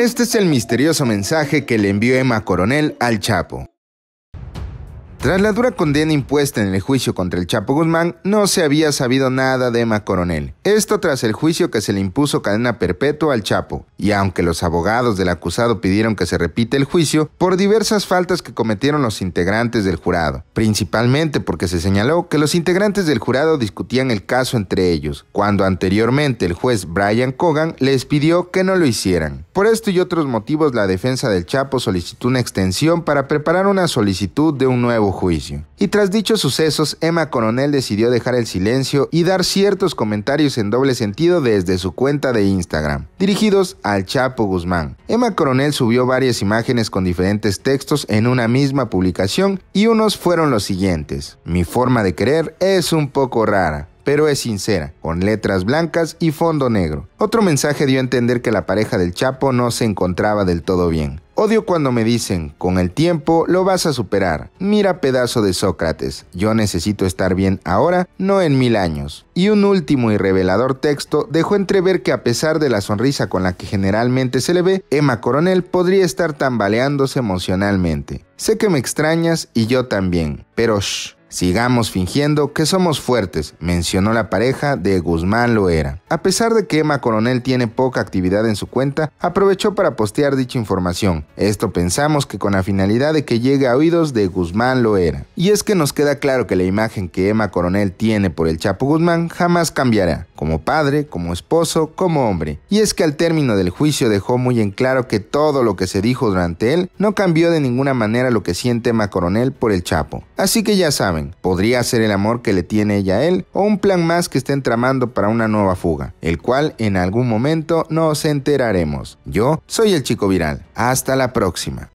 Este es el misterioso mensaje que le envió Emma Coronel al Chapo. Tras la dura condena impuesta en el juicio contra el Chapo Guzmán, no se había sabido nada de Emma Coronel. Esto tras el juicio que se le impuso cadena perpetua al Chapo, y aunque los abogados del acusado pidieron que se repite el juicio por diversas faltas que cometieron los integrantes del jurado, principalmente porque se señaló que los integrantes del jurado discutían el caso entre ellos, cuando anteriormente el juez Brian Cogan les pidió que no lo hicieran. Por esto y otros motivos, la defensa del Chapo solicitó una extensión para preparar una solicitud de un nuevo juicio. Y tras dichos sucesos, Emma Coronel decidió dejar el silencio y dar ciertos comentarios en doble sentido desde su cuenta de Instagram, dirigidos al Chapo Guzmán. Emma Coronel subió varias imágenes con diferentes textos en una misma publicación y unos fueron los siguientes. Mi forma de querer es un poco rara pero es sincera, con letras blancas y fondo negro. Otro mensaje dio a entender que la pareja del Chapo no se encontraba del todo bien. Odio cuando me dicen, con el tiempo lo vas a superar. Mira pedazo de Sócrates, yo necesito estar bien ahora, no en mil años. Y un último y revelador texto dejó entrever que a pesar de la sonrisa con la que generalmente se le ve, Emma Coronel podría estar tambaleándose emocionalmente. Sé que me extrañas y yo también, pero shh, Sigamos fingiendo que somos fuertes, mencionó la pareja de Guzmán Loera. A pesar de que Emma Coronel tiene poca actividad en su cuenta, aprovechó para postear dicha información. Esto pensamos que con la finalidad de que llegue a oídos de Guzmán Loera. Y es que nos queda claro que la imagen que Emma Coronel tiene por el Chapo Guzmán jamás cambiará como padre, como esposo, como hombre. Y es que al término del juicio dejó muy en claro que todo lo que se dijo durante él no cambió de ninguna manera lo que siente Macoronel por el Chapo. Así que ya saben, podría ser el amor que le tiene ella a él o un plan más que estén tramando para una nueva fuga, el cual en algún momento nos enteraremos. Yo soy el chico viral. Hasta la próxima.